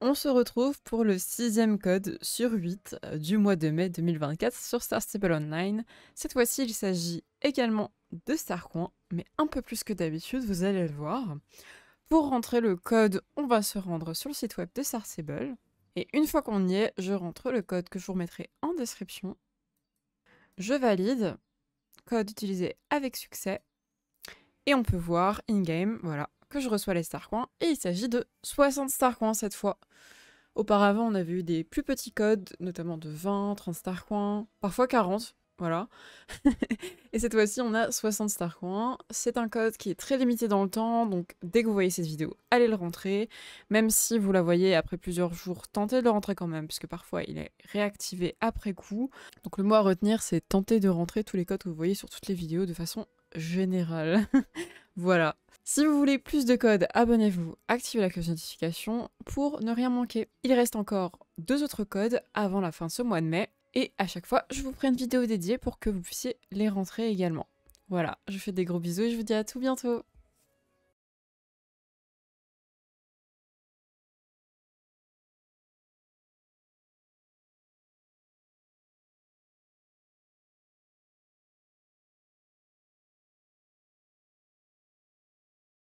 On se retrouve pour le sixième code sur 8 euh, du mois de mai 2024 sur Star Stable Online. Cette fois-ci, il s'agit également de StarCoin, mais un peu plus que d'habitude, vous allez le voir. Pour rentrer le code, on va se rendre sur le site web de Star Et une fois qu'on y est, je rentre le code que je vous remettrai en description. Je valide. Code utilisé avec succès. Et on peut voir in-game, voilà, que je reçois les Starcoins et il s'agit de 60 Starcoins cette fois. Auparavant, on avait eu des plus petits codes, notamment de 20, 30 Starcoins, parfois 40, voilà. et cette fois-ci, on a 60 Starcoins. C'est un code qui est très limité dans le temps, donc dès que vous voyez cette vidéo, allez le rentrer. Même si vous la voyez après plusieurs jours, tentez de le rentrer quand même, puisque parfois il est réactivé après coup. Donc le mot à retenir, c'est tenter de rentrer tous les codes que vous voyez sur toutes les vidéos de façon générale. Voilà. Si vous voulez plus de codes, abonnez-vous, activez la cloche de notification pour ne rien manquer. Il reste encore deux autres codes avant la fin de ce mois de mai et à chaque fois, je vous ferai une vidéo dédiée pour que vous puissiez les rentrer également. Voilà, je fais des gros bisous et je vous dis à tout bientôt